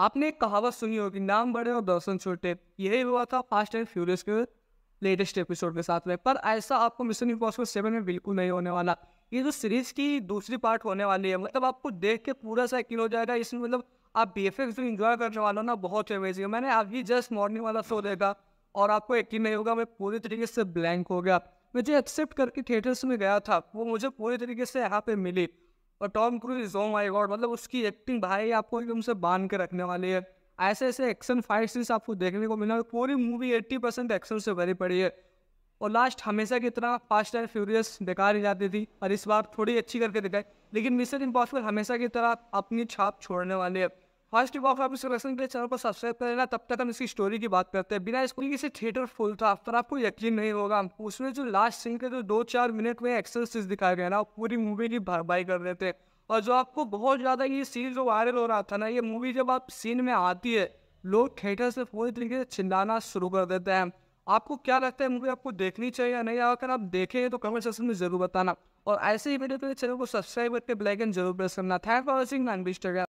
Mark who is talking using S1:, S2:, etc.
S1: आपने एक कहावत सुनी होगी नाम बड़े और दर्शन छोटे यही हुआ था फास्ट एंड फ्यूरियस के लेटेस्ट एपिसोड के साथ में पर ऐसा आपको मिशन इम्पॉसिबल सेवन में बिल्कुल नहीं होने वाला ये जो सीरीज की दूसरी पार्ट होने वाली है मतलब आपको देख के पूरा सा यकीन हो जाएगा इसमें मतलब आप बी एफ जो इन्जॉय करने वाले हो ना बहुत अमेजिंग मैंने अभी जस्ट मॉर्निंग वाला शो देखा और आपको यकीन नहीं होगा मैं पूरी तरीके से ब्लैंक हो गया मैं जो एक्सेप्ट करके थिएटर्स में गया था वो मुझे पूरी तरीके से यहाँ पे मिली और Tom Cruise oh my god मतलब उसकी एक्टिंग भाई आपको एकदम से बांध के रखने वाली है ऐसे ऐसे एक्शन फाइट सीन्स आपको देखने को मिला पूरी मूवी एट्टी परसेंट एक्शन से भरी पड़ी है और लास्ट हमेशा की तरह फास्ट एंड फ्यूरियस बेकार ही जाती थी और इस बार थोड़ी अच्छी करके दिखाई लेकिन मिशन इम्पॉसिबल हमेशा की तरह अपनी छाप छोड़ने वाले है फर्स्ट वॉक आप इस रेसलिंग के चैनल पर सब्सक्राइब कर लेना तब तक हम इसकी स्टोरी की बात करते हैं बिना स्कूल किसी थिएटर फुल था पर आपको यकीन नहीं होगा उसमें जो लास्ट सीन के जो दो चार मिनट में एक्शन सीज दिखाया गया ना पूरी मूवी की भरपाई कर देते हैं और जो आपको बहुत ज़्यादा ये सीन जो वायरल हो रहा था ना ये मूवी जब आप सीन में आती है लोग थिएटर से पूरी तरीके से चिल्लाना शुरू कर देते हैं आपको क्या लगता है मूवी आपको देखनी चाहिए या नहीं अगर आप देखें तो कमेंट सेक्शन में जरूर बताना और ऐसे ही वीडियो के लिए चैनल को सब्सक्राइब करके ब्लैक एंड जरूर प्रेस करना thank for watching man Bicester